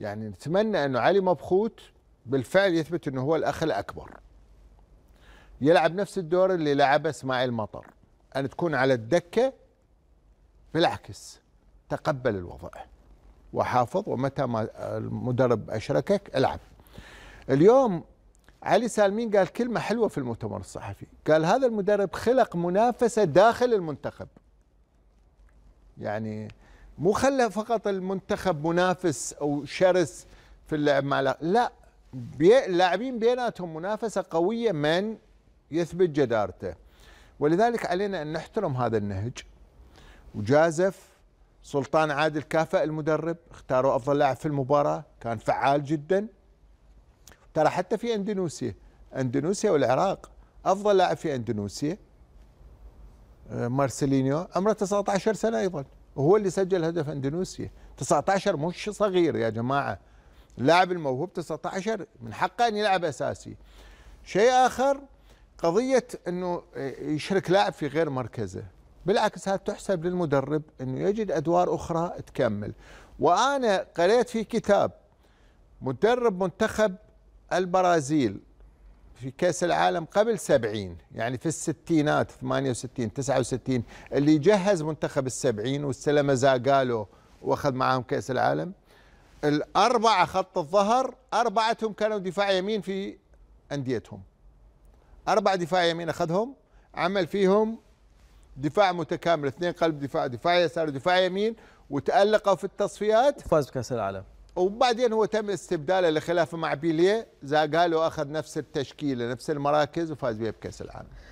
يعني نتمنى انه علي مبخوت بالفعل يثبت انه هو الاخ الاكبر يلعب نفس الدور اللي لعبه اسماعيل مطر ان تكون على الدكه بالعكس تقبل الوضع وحافظ ومتى ما المدرب اشركك العب اليوم علي سالمين قال كلمه حلوه في المؤتمر الصحفي قال هذا المدرب خلق منافسه داخل المنتخب يعني مو خلى فقط المنتخب منافس او شرس في اللعب مع لا, بي... اللاعبين بيناتهم منافسه قويه من يثبت جدارته ولذلك علينا ان نحترم هذا النهج وجازف سلطان عادل كافئ المدرب اختاروا افضل لاعب في المباراه كان فعال جدا ترى حتى في اندونيسيا اندونيسيا والعراق افضل لاعب في اندونيسيا آه، مارسيلينيو عمره 19 سنه ايضا هو اللي سجل هدف اندونيسيا 19 مش صغير يا جماعه اللاعب الموهوب 19 من حقه ان يلعب اساسي شيء اخر قضيه انه يشرك لاعب في غير مركزه بالعكس هذا تحسب للمدرب انه يجد ادوار اخرى تكمل وانا قريت في كتاب مدرب منتخب البرازيل في كأس العالم قبل 70 يعني في الستينات 68 69 اللي جهز منتخب السبعين واستلم زاغالو واخذ معاهم كأس العالم الأربعة خط الظهر أربعتهم كانوا دفاع يمين في أنديتهم أربع دفاع يمين أخذهم عمل فيهم دفاع متكامل اثنين قلب دفاع دفاع يسار ودفاع يمين وتألقوا في التصفيات وفاز بكأس العالم وبعدين هو تم استبداله لخلافه مع بيليه زاقالو اخذ نفس التشكيله نفس المراكز وفاز بها بكاس العالم